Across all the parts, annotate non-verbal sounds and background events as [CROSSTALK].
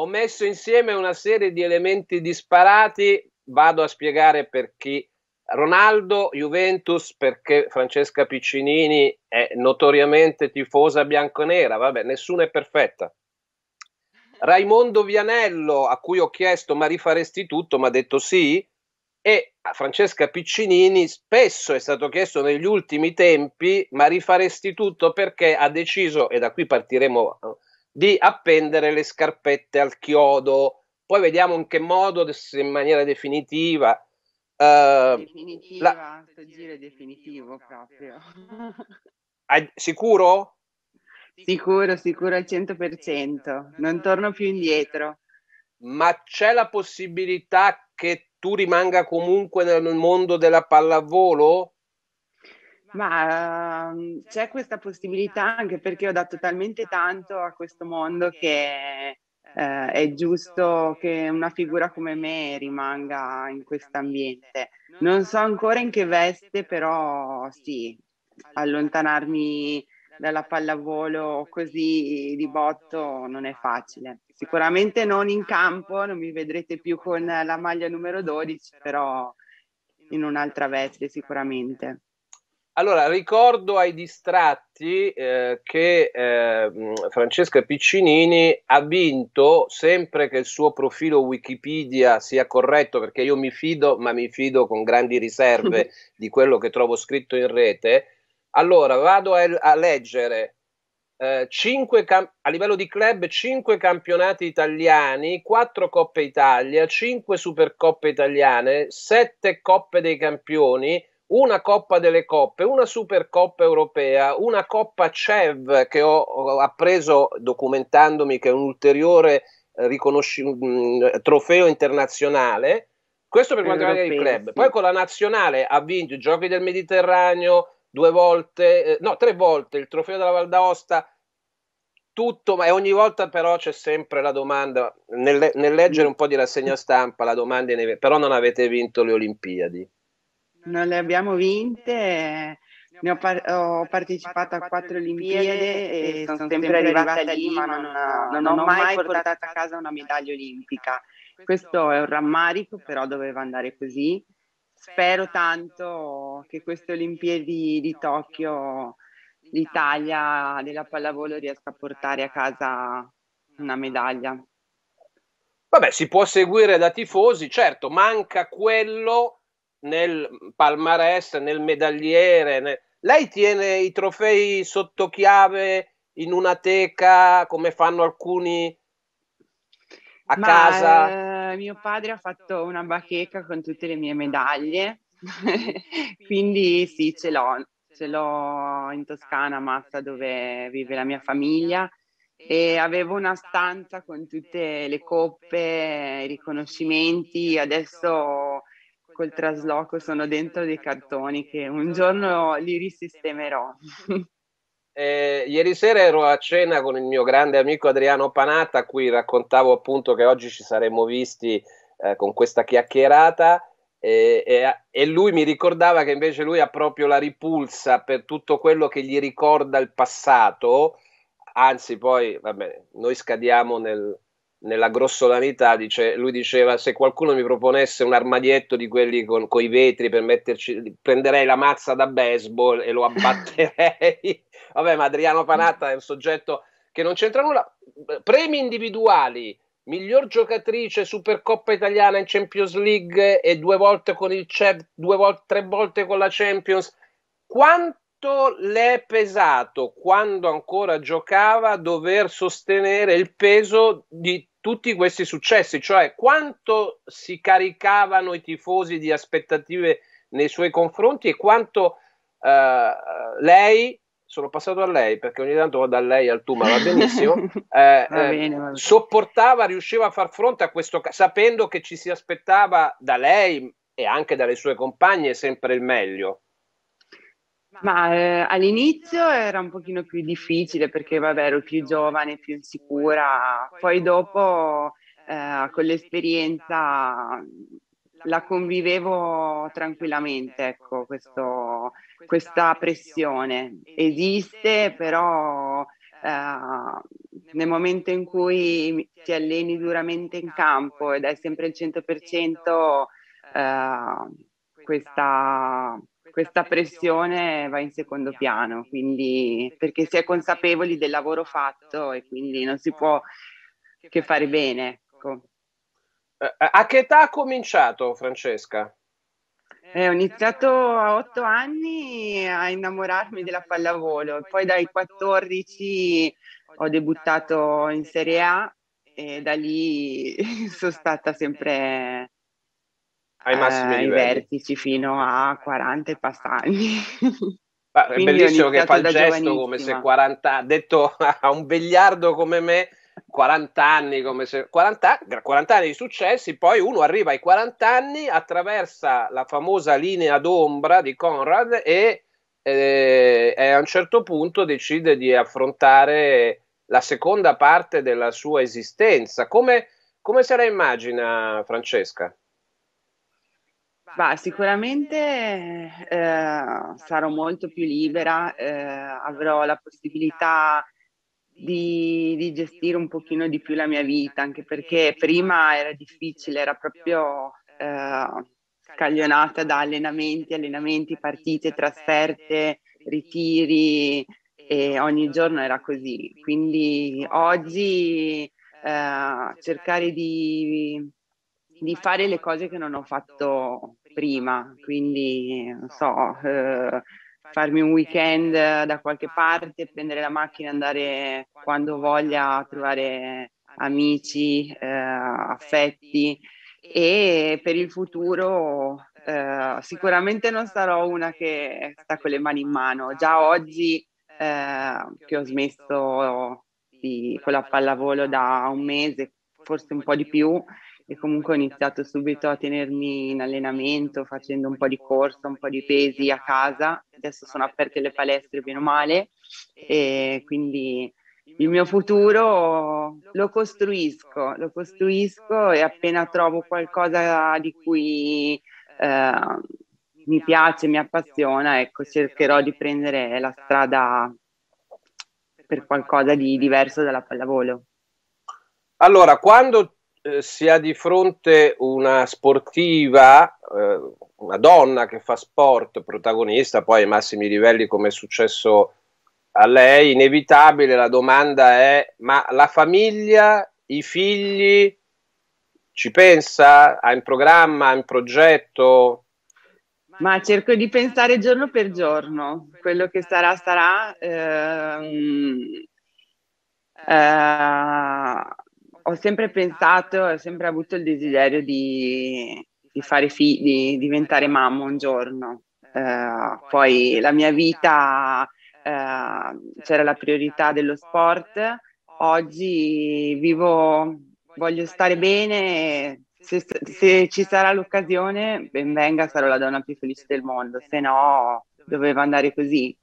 ho messo insieme una serie di elementi disparati, vado a spiegare per chi. Ronaldo, Juventus, perché Francesca Piccinini è notoriamente tifosa bianconera, vabbè, nessuna è perfetta. Raimondo Vianello, a cui ho chiesto ma rifaresti tutto, mi ha detto sì, e a Francesca Piccinini spesso è stato chiesto negli ultimi tempi ma rifaresti tutto perché ha deciso, e da qui partiremo di appendere le scarpette al chiodo. Poi vediamo in che modo, se in maniera definitiva. Eh, definitiva, la... sto giro è definitivo proprio. Ah, sicuro? Sicuro, sicuro al 100%, non torno più indietro. Ma c'è la possibilità che tu rimanga comunque nel mondo della pallavolo? ma uh, c'è questa possibilità anche perché ho dato talmente tanto a questo mondo che uh, è giusto che una figura come me rimanga in questo ambiente. Non so ancora in che veste, però sì, allontanarmi dalla pallavolo così di botto non è facile. Sicuramente non in campo, non mi vedrete più con la maglia numero 12, però in un'altra veste sicuramente. Allora, ricordo ai distratti eh, che eh, Francesca Piccinini ha vinto, sempre che il suo profilo Wikipedia sia corretto, perché io mi fido, ma mi fido con grandi riserve [LAUGHS] di quello che trovo scritto in rete. Allora, vado a, a leggere eh, cam- a livello di club 5 campionati italiani, 4 Coppe Italia, 5 Supercoppe italiane, 7 Coppe dei Campioni, una Coppa delle Coppe, una Supercoppa europea, una Coppa CEV che ho appreso documentandomi che è un ulteriore eh, riconosci- mm, trofeo internazionale. Questo per quanto riguarda il club. Poi con la nazionale ha vinto i Giochi del Mediterraneo due volte, eh, no, tre volte il trofeo della Val d'Aosta. Tutto, ma ogni volta però c'è sempre la domanda, nel, nel leggere mm. un po' di rassegna stampa, la domanda è, però non avete vinto le Olimpiadi non le abbiamo vinte. Ho, par- ho, partecipato a quattro Olimpiadi e sono sempre arrivata lì, ma non, non ho mai portato a casa una medaglia olimpica. Questo è un rammarico, però doveva andare così. Spero tanto che queste Olimpiadi di Tokyo l'Italia della pallavolo riesca a portare a casa una medaglia. Vabbè, si può seguire da tifosi, certo, manca quello nel palmarès, nel medagliere. Nel... Lei tiene i trofei sotto chiave in una teca come fanno alcuni a Ma, casa? Eh, mio padre ha fatto una bacheca con tutte le mie medaglie, [LAUGHS] quindi sì, ce l'ho. Ce l'ho in Toscana, Massa, dove vive la mia famiglia e avevo una stanza con tutte le coppe, i riconoscimenti. Adesso col trasloco sono dentro dei cartoni che un giorno li risistemerò. [LAUGHS] Eh, ieri sera ero a cena con il mio grande amico Adriano Panatta, a cui raccontavo appunto che oggi ci saremmo visti eh, con questa chiacchierata e, e, e, lui mi ricordava che invece lui ha proprio la ripulsa per tutto quello che gli ricorda il passato, anzi poi vabbè, noi scadiamo nel, nella grossolanità, dice, lui diceva se qualcuno mi proponesse un armadietto di quelli con, con i vetri per metterci, prenderei la mazza da baseball e lo abbatterei. [LAUGHS] Vabbè, ma Adriano Panatta è un soggetto che non c'entra nulla. Premi individuali, miglior giocatrice Supercoppa italiana in Champions League e due volte con il CEP, volte, tre volte con la Champions. Quanto le è pesato quando ancora giocava dover sostenere il peso di tutti questi successi, cioè quanto si caricavano i tifosi di aspettative nei suoi confronti e quanto eh, lei, sono passato a lei perché ogni tanto vado da lei al tu, ma va benissimo, [LAUGHS] eh, va eh, bene, va bene. sopportava, riusciva a far fronte a questo, sapendo che ci si aspettava da lei e anche dalle sue compagne sempre il meglio. Ma eh, all'inizio era un pochino più difficile perché vabbè ero più giovane, più insicura, poi dopo eh, con l'esperienza la convivevo tranquillamente, ecco, questo, questa pressione esiste, però eh, nel momento in cui ti alleni duramente in campo ed dai sempre il 100%, eh, questa questa pressione va in secondo piano, quindi perché si è consapevoli del lavoro fatto e quindi non si può che fare bene. Ecco. Eh, eh, a che età ha cominciato Francesca? Eh, ho iniziato a otto anni a innamorarmi della pallavolo, poi dai 14 ho debuttato in Serie A e da lì [LAUGHS] sono stata sempre ai, massimi eh, ai vertici fino a 40 e passagli. [LAUGHS] è bellissimo che fa il gesto come se 40 detto [LAUGHS] a un vegliardo come me 40 anni, come se, 40, 40 anni di successi, poi uno arriva ai 40 anni, attraversa la famosa linea d'ombra di Conrad e, e, eh, e a un certo punto decide di affrontare la seconda parte della sua esistenza. Come, come se la immagina Francesca? Bah, sicuramente eh, sarò molto più libera, eh, avrò la possibilità di, di, gestire un pochino di più la mia vita, anche perché prima era difficile, era proprio eh, scaglionata da allenamenti, allenamenti, partite, trasferte, ritiri e ogni giorno era così. Quindi oggi eh, cercare di di fare le cose che non ho fatto prima, quindi non so, esatto. eh, farmi un weekend da qualche parte, prendere la macchina, andare quando voglia a trovare amici, eh, affetti e per il futuro eh, eh sicuramente non sarò una che sta con le mani in mano. Già oggi eh, eh, che ho smesso di, con la pallavolo da un mese, forse un po' di più, e comunque ho iniziato subito a tenermi in allenamento facendo un po' di corsa, un po' di pesi a casa. Adesso sono aperte le palestre meno male e quindi il mio futuro lo costruisco, lo costruisco e appena trovo qualcosa di cui eh, mi piace, mi appassiona, ecco, cercherò di prendere la strada per qualcosa di diverso dalla pallavolo. Allora, quando si ha di fronte una sportiva, eh, una donna che fa sport, protagonista, poi ai massimi livelli come è successo a lei, inevitabile la domanda è ma la famiglia, i figli, ci pensa? Ha in programma, ha in progetto? Ma cerco di pensare giorno per giorno, quello che sarà sarà. Ehm, eh, ho sempre pensato, ho sempre avuto il desiderio di, di fare figli, di diventare mamma un giorno. Uh, poi la mia vita uh, c'era la priorità dello sport, oggi vivo, voglio stare bene, se, se ci sarà l'occasione, ben venga, sarò la donna più felice del mondo, se no doveva andare così.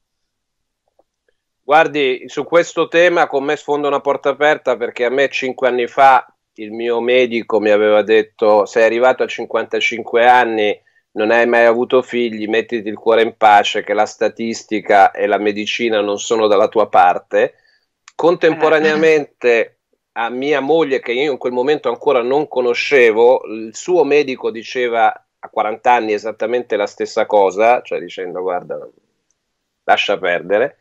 Guardi, su questo tema con me sfondo una porta aperta perché a me cinque anni fa il mio medico mi aveva detto sei arrivato a 55 anni, non hai mai avuto figli, mettiti il cuore in pace che la statistica e la medicina non sono dalla tua parte. Contemporaneamente a mia moglie, che io in quel momento ancora non conoscevo, il suo medico diceva a 40 anni esattamente la stessa cosa, cioè dicendo guarda, lascia perdere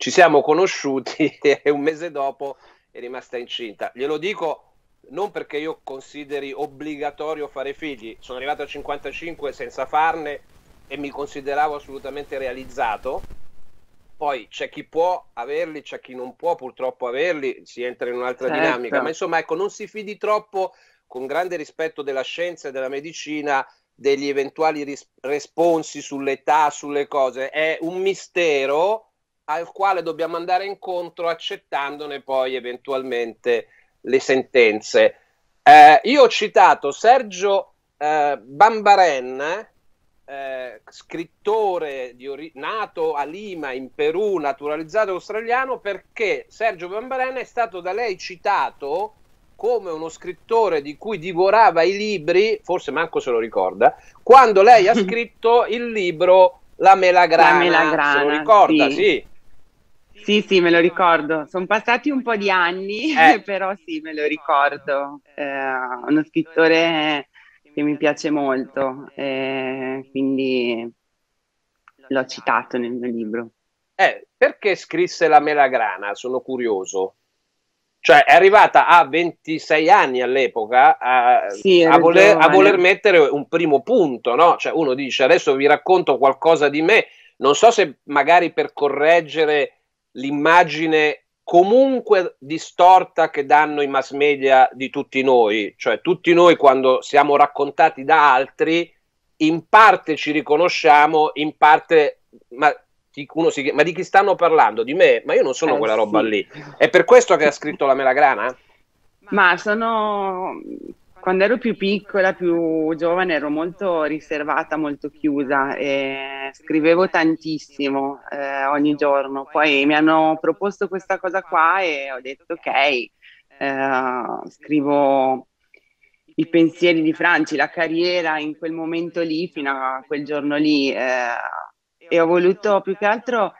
ci siamo conosciuti [LAUGHS] e un mese dopo è rimasta incinta. Glielo dico non perché io consideri obbligatorio fare figli, sono arrivato a 55 senza farne e mi consideravo assolutamente realizzato. Poi c'è chi può averli, c'è chi non può purtroppo averli, si entra in un'altra certo. dinamica, ma insomma ecco, non si fidi troppo con grande rispetto della scienza e della medicina degli eventuali ris- responsi sull'età, sulle cose. È un mistero, al quale dobbiamo andare incontro accettandone poi eventualmente le sentenze. Eh, io ho citato Sergio eh, Bambaren, eh, scrittore ori- nato a Lima in Perù, naturalizzato australiano, perché Sergio Bambaren è stato da lei citato come uno scrittore di cui divorava i libri, forse manco se lo ricorda, quando lei ha [LAUGHS] scritto il libro La Melagrana. La Melagrana se lo ricorda, sì. sì. Sì, sì, me lo ricordo. Sono passati un po' di anni, eh. [LAUGHS] però sì, me lo ricordo. Eh, uno scrittore che mi piace molto, eh, quindi l'ho citato nel mio libro. Eh, perché scrisse La Melagrana? Sono curioso. Cioè, è arrivata a 26 anni all'epoca a, sì, a, voler, a voler, mettere un primo punto, no? Cioè, uno dice adesso vi racconto qualcosa di me, non so se magari per correggere l'immagine comunque distorta che danno i mass media di tutti noi, cioè tutti noi quando siamo raccontati da altri, in parte ci riconosciamo, in parte ma di, si, ma di chi stanno parlando? Di me? Ma io non sono eh, quella roba lì. È per questo che ha scritto la Melagrana? Ma sono quando ero più piccola, più giovane, ero molto riservata, molto chiusa e scrivevo tantissimo eh, ogni giorno. Poi mi hanno proposto questa cosa qua e ho detto ok, eh, scrivo i pensieri di Franci, la carriera in quel momento lì, fino a quel giorno lì. Eh, e ho voluto più che altro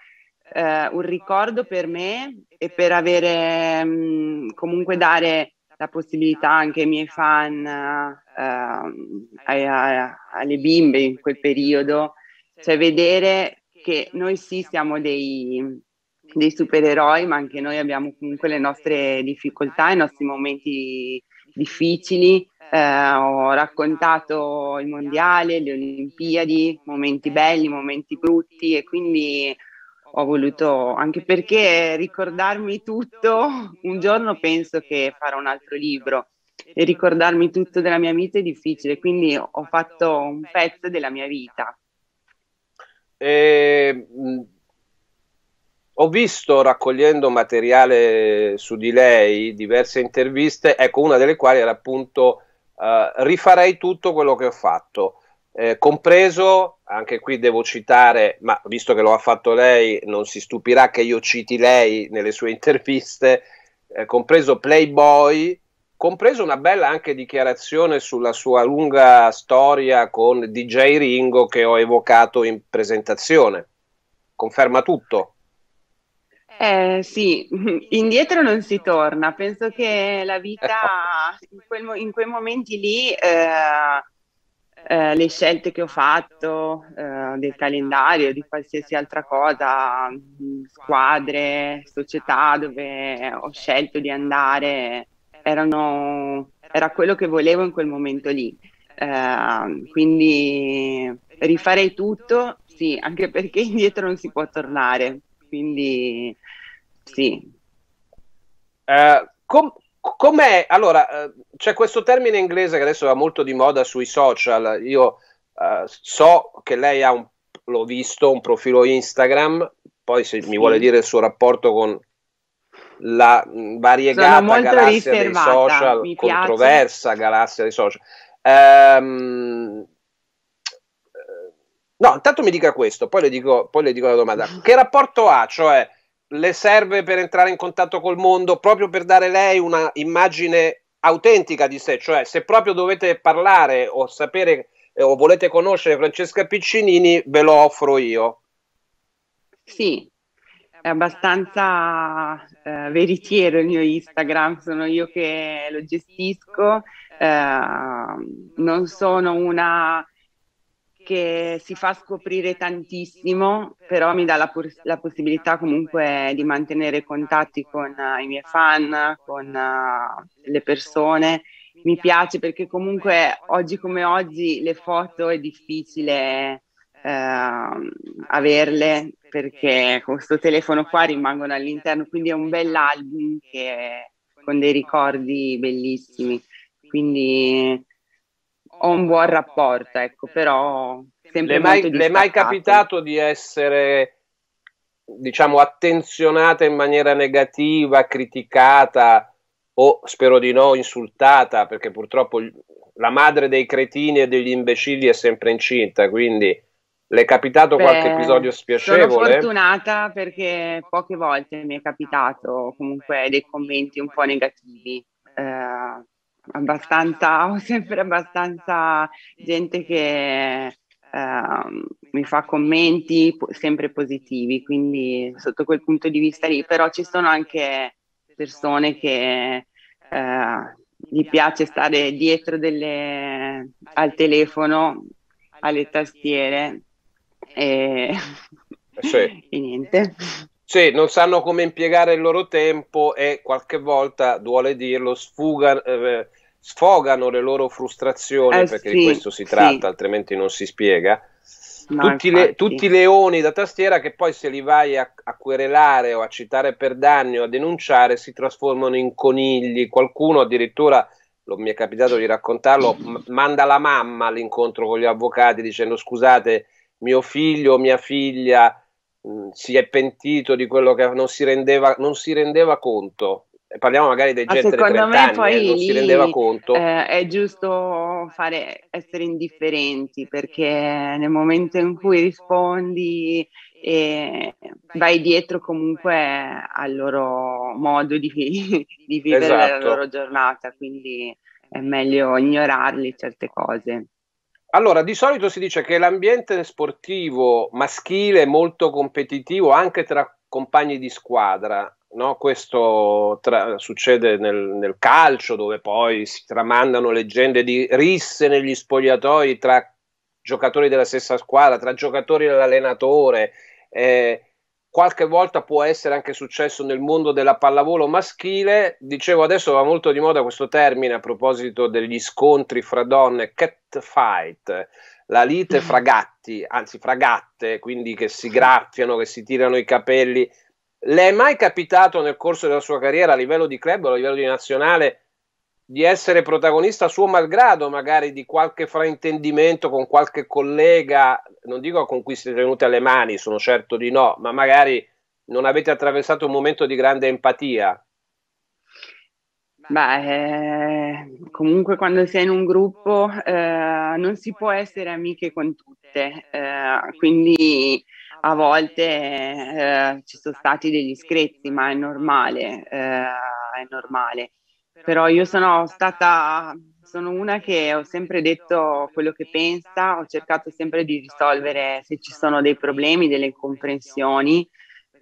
eh, un ricordo per me e per avere mh, mm, comunque dare la possibilità anche ai miei fan, eh, ai, ai, alle bimbe in quel periodo, cioè vedere che noi sì siamo dei, dei supereroi, ma anche noi abbiamo comunque le nostre difficoltà, i nostri momenti difficili. Eh, ho raccontato il mondiale, le Olimpiadi, momenti belli, momenti brutti e quindi ho voluto, anche perché ricordarmi tutto, un giorno penso che farò un altro libro e ricordarmi tutto della mia vita è difficile, quindi ho fatto un pezzo della mia vita. E, ehm, ho visto raccogliendo materiale su di lei diverse interviste, ecco una delle quali era appunto uh, rifarei tutto quello che ho fatto eh, compreso, anche qui devo citare, ma visto che lo ha fatto lei, non si stupirà che io citi lei nelle sue interviste, eh, compreso Playboy, compreso una bella anche dichiarazione sulla sua lunga storia con DJ Ringo che ho evocato in presentazione. Conferma tutto. Eh, sì, [LAUGHS] indietro non si torna. Penso che la vita eh, in, quel, in quei momenti lì eh, eh, le scelte che ho fatto eh, del calendario, di qualsiasi altra cosa, mm, squadre, società dove ho scelto di andare, erano, era quello che volevo in quel momento lì. Eh, quindi rifarei tutto, sì, anche perché [LAUGHS] indietro non si può tornare. Quindi sì. Eh, com- Com'è? Allora, eh, c'è questo termine inglese che adesso va molto di moda sui social. Io uh, so che lei ha un, l'ho visto, un profilo Instagram, poi se mi vuole dire il suo rapporto con la variegata galassia dei social, controversa galassia dei social. Ehm, eh, no, intanto mi dica questo, poi le dico, poi le dico la domanda. Che rapporto ha? Cioè, le serve per entrare in contatto col mondo, proprio per dare lei una immagine autentica di sé, cioè se proprio dovete parlare o sapere eh, o volete conoscere Francesca Piccinini, ve lo offro io. Sì, è abbastanza eh, veritiero il mio Instagram, sono io che lo gestisco, eh, non sono una perché si fa scoprire tantissimo, però mi dà la, pos- la possibilità comunque di mantenere contatti con uh, i miei fan, con uh, le persone. Mi piace perché comunque oggi come oggi le foto è difficile uh, averle perché con questo telefono qua rimangono all'interno, quindi è un bell'album che, con dei ricordi bellissimi. Quindi ho un buon rapporto, ecco, però sempre le mai, le è mai capitato di essere diciamo attenzionata in maniera negativa, criticata o spero di no insultata, perché purtroppo la madre dei cretini e degli imbecilli è sempre incinta, quindi le è capitato Beh, qualche episodio spiacevole? Sono fortunata perché poche volte mi è capitato comunque dei commenti un po' negativi. Eh, abbastanza, [LAUGHS] ho sempre abbastanza gente che Uh, mi fa commenti sempre positivi, quindi sotto quel punto di vista lì, però ci sono anche persone che uh, gli piace stare dietro delle, al telefono, alle tastiere e, eh, sì. [LAUGHS] e niente. Sì, non sanno come impiegare il loro tempo e qualche volta, duole dirlo, sfugano, eh, sfogano le loro frustrazioni, eh, perché sì, di questo si tratta, sì. altrimenti non si spiega. No, tutti, le, leoni da tastiera che poi se li vai a, a, querelare o a citare per danni o a denunciare si trasformano in conigli, qualcuno addirittura lo, mi è capitato di raccontarlo, m- manda la mamma all'incontro con gli avvocati dicendo scusate mio figlio o mia figlia mh, si è pentito di quello che non si rendeva, non si rendeva conto parliamo magari dei gente di anni, poi non si rendeva conto. Eh, è giusto fare, essere indifferenti perché nel momento in cui rispondi e vai dietro comunque al loro modo di, [LAUGHS] di vivere esatto. la loro giornata, quindi è meglio ignorarli certe cose. Allora, di solito si dice che l'ambiente sportivo maschile è molto competitivo anche tra compagni di squadra No, questo tra- succede nel, nel, calcio dove poi si tramandano leggende di risse negli spogliatoi tra giocatori della stessa squadra, tra giocatori dell'allenatore. Eh, qualche volta può essere anche successo nel mondo della pallavolo maschile. Dicevo adesso va molto di moda questo termine a proposito degli scontri fra donne, cat fight la lite mm. fra gatti, anzi fra gatte, quindi che si graffiano, che si tirano i capelli. Le è mai capitato nel corso della sua carriera a livello di club o a livello di nazionale di essere protagonista suo malgrado magari di qualche fraintendimento con qualche collega, non dico con cui siete venute alle mani, sono certo di no, ma magari non avete attraversato un momento di grande empatia? Beh, eh, comunque quando sei in un gruppo eh, non si può essere amiche con tutte, eh, quindi a volte eh, ci sono stati degli screzi, ma è normale, eh, è normale. Però io sono stata, sono una che ho sempre detto quello che pensa, ho cercato sempre di risolvere se ci sono dei problemi, delle incomprensioni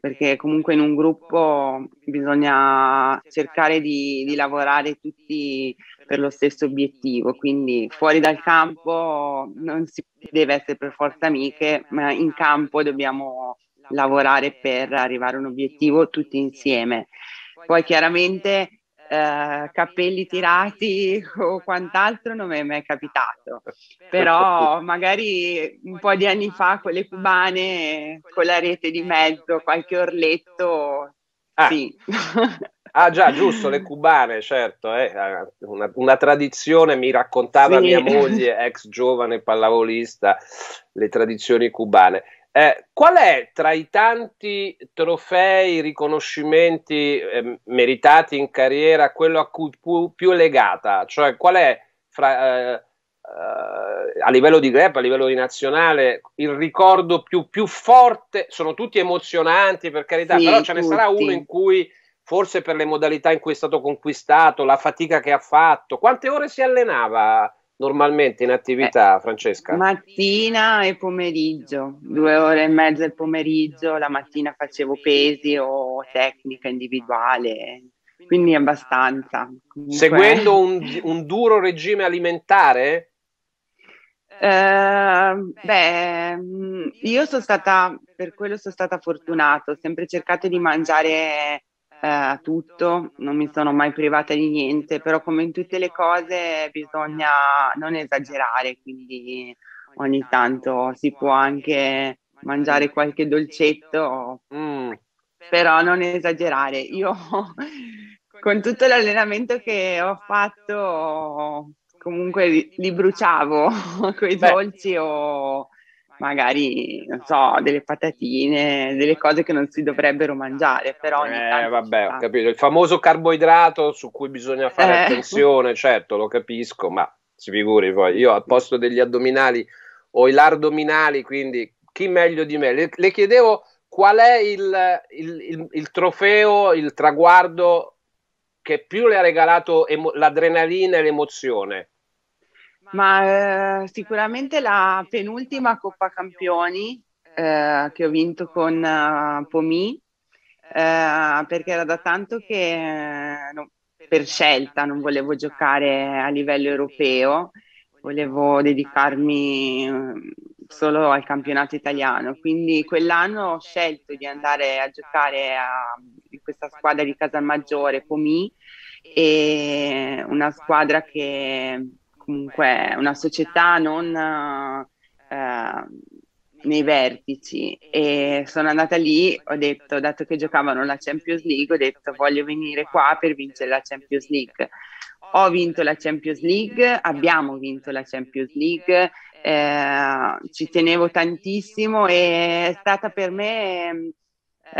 perché comunque in un gruppo bisogna cercare di, di, lavorare tutti per lo stesso obiettivo, quindi fuori dal campo non si deve essere per forza amiche, ma in campo dobbiamo lavorare per arrivare a un obiettivo tutti insieme. Poi chiaramente eh, capelli tirati [LAUGHS] o quant'altro non mi è mai capitato, [LAUGHS] però magari un po' di anni fa con le cubane, con la rete di mezzo, qualche orletto, ah. sì. [LAUGHS] Ah già, giusto, le cubane, certo, eh, eh, una, una, tradizione, mi raccontava sì. mia moglie, ex giovane pallavolista, le tradizioni cubane. Eh, qual è tra i tanti trofei, riconoscimenti eh, meritati in carriera quello a cui più, più legata? Cioè, qual è fra, eh, eh a livello di grep, a livello di nazionale, il ricordo più, più forte? Sono tutti emozionanti, per carità, sì, però ce tutti. ne sarà uno in cui forse per le modalità in cui è stato conquistato, la fatica che ha fatto, quante ore si allenava normalmente in attività, eh, Francesca? Mattina e pomeriggio, due ore e mezza al pomeriggio, la mattina facevo pesi o tecnica individuale, quindi abbastanza. Comunque... Seguendo eh. un, un, duro regime alimentare? Eh, beh, mm, io sono stata, per quello sono stata fortunata, ho sempre cercato di mangiare eh, a tutto, non mi sono mai privata di niente, però come in tutte le cose bisogna non esagerare, quindi ogni tanto si può anche mangiare qualche dolcetto, mm. però non esagerare. Io [LAUGHS] con tutto l'allenamento che ho fatto comunque li bruciavo quei [LAUGHS] dolci o magari, non so, delle patatine, delle cose che non si dovrebbero mangiare, però ogni eh, vabbè, ho capito, il famoso carboidrato su cui bisogna fare eh. attenzione, certo, lo capisco, ma si figuri poi, io al posto degli addominali ho i lardominali, quindi chi meglio di me? Le, le chiedevo qual è il, il, il, il, trofeo, il traguardo che più le ha regalato emo- l'adrenalina e l'emozione? ma eh, sicuramente la penultima Coppa Campioni eh, che ho vinto con uh, eh, Pomi, eh, perché era da tanto che eh, no, per scelta non volevo giocare a livello europeo, volevo dedicarmi eh, solo al campionato italiano. Quindi quell'anno ho scelto di andare a giocare a, in questa squadra di Casalmaggiore, Pomi, e una squadra che comunque una società non eh, nei vertici e sono andata lì, ho detto, dato che giocavano la Champions League, ho detto voglio venire qua per vincere la Champions League. Ho vinto la Champions League, abbiamo vinto la Champions League, eh, ci tenevo tantissimo e è stata per me eh,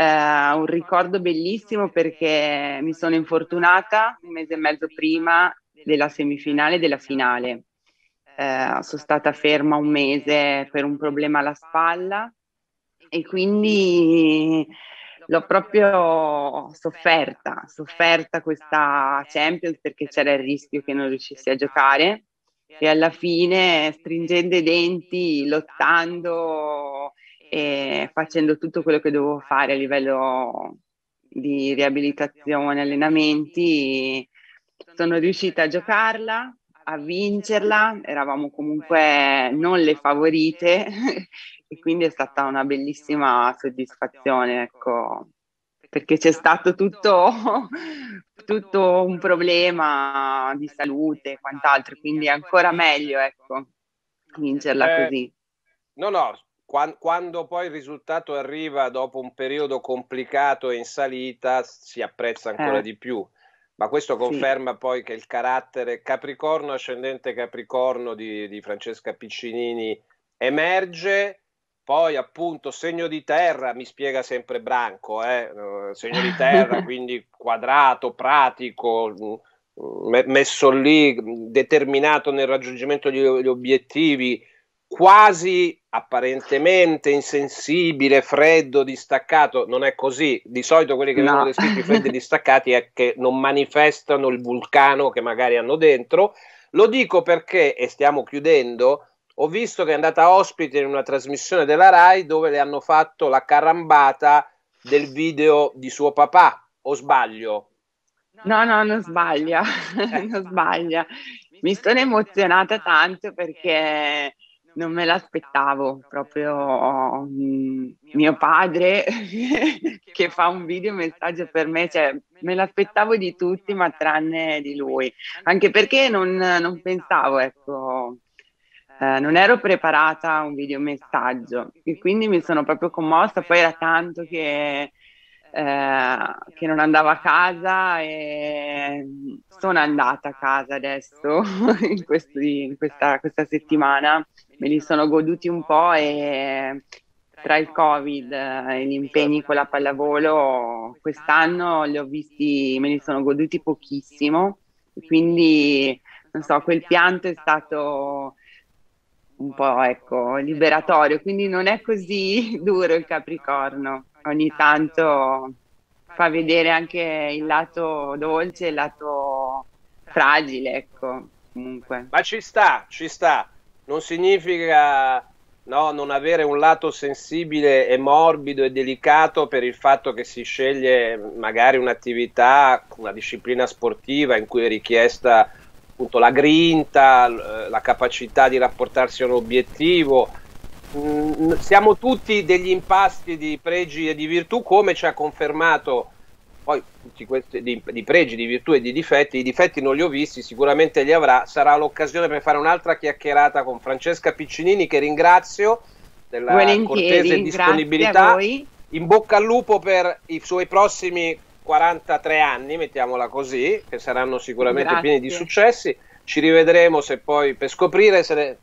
un ricordo bellissimo perché mi sono infortunata un mese e mezzo prima della semifinale e della finale. Eh, sono stata ferma un mese per un problema alla spalla e quindi l'ho proprio sofferta, sofferta questa Champions perché c'era il rischio che non riuscissi a giocare e alla fine stringendo i denti, lottando e facendo tutto quello che dovevo fare a livello di riabilitazione, allenamenti, sono riuscita a giocarla, a vincerla, eravamo comunque non le favorite [LAUGHS] e quindi è stata una bellissima soddisfazione, ecco, perché c'è stato tutto, [LAUGHS] tutto un problema di salute e quant'altro, quindi è ancora meglio, ecco, vincerla eh, così. No, no, quando poi il risultato arriva dopo un periodo complicato e in salita si apprezza ancora eh. di più. Ma questo conferma sì. poi che il carattere Capricorno, ascendente Capricorno di, di, Francesca Piccinini emerge, poi appunto segno di terra, mi spiega sempre Branco, eh? eh segno di terra, [LAUGHS] quindi quadrato, pratico, mm, mm, messo lì, mm, determinato nel raggiungimento degli obiettivi, quasi apparentemente insensibile, freddo, distaccato, non è così. Di solito quelli che no. vengono descritti freddi e distaccati è che non manifestano il vulcano che magari hanno dentro. Lo dico perché, e stiamo chiudendo, ho visto che è andata ospite in una trasmissione della RAI dove le hanno fatto la carambata del video di suo papà, o sbaglio? No, no, non sbaglia, eh. [LAUGHS] non sbaglia. Mi sono emozionata tanto perché non me l'aspettavo proprio mm, mio padre [LAUGHS] che fa un video messaggio per me, cioè, me l'aspettavo di tutti ma tranne di lui, anche perché non, non pensavo, ecco, eh, non ero preparata a un video messaggio e quindi mi sono proprio commossa, poi era tanto che, eh, che non andavo a casa e sono andata a casa adesso [LAUGHS] in, questi, in questa, questa settimana me li sono goduti un po' e tra il Covid e gli impegni con la pallavolo quest'anno li ho visti, me li sono goduti pochissimo, quindi non so, quel pianto è stato un po' ecco, liberatorio, quindi non è così [LAUGHS] duro il Capricorno, ogni tanto fa vedere anche il lato dolce, e il lato fragile, ecco, comunque. Ma ci sta, ci sta non significa no, non avere un lato sensibile e morbido e delicato per il fatto che si sceglie magari un'attività, una disciplina sportiva in cui è richiesta appunto la grinta, eh, la capacità di rapportarsi a un obiettivo. Mm, siamo tutti degli impasti di pregi e di virtù, come ci ha confermato poi tutti questi di, di, pregi, di virtù e di difetti, i difetti non li ho visti, sicuramente li avrà, sarà l'occasione per fare un'altra chiacchierata con Francesca Piccinini che ringrazio della Volentieri, cortese disponibilità. In bocca al lupo per i suoi prossimi 43 anni, mettiamola così, che saranno sicuramente grazie. pieni di successi. Ci rivedremo se poi per scoprire se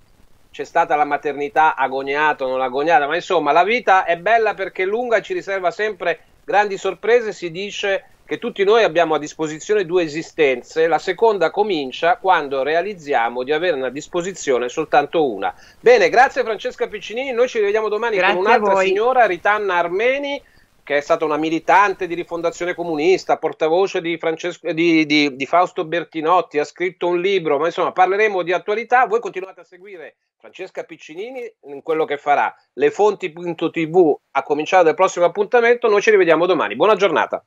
c'è stata la maternità agoniata o non agoniata, ma insomma la vita è bella perché è lunga e ci riserva sempre grandi sorprese si dice che tutti noi abbiamo a disposizione due esistenze, la seconda comincia quando realizziamo di averne a disposizione soltanto una. Bene, grazie Francesca Piccinini, noi ci rivediamo domani grazie con un'altra signora, Ritanna Armeni, che è stata una militante di rifondazione comunista, portavoce di, di, di, di Fausto Bertinotti, ha scritto un libro, ma insomma parleremo di attualità, voi continuate a seguire Francesca Piccinini in quello che farà, le fonti.tv a cominciare dal prossimo appuntamento, noi ci rivediamo domani. Buona giornata.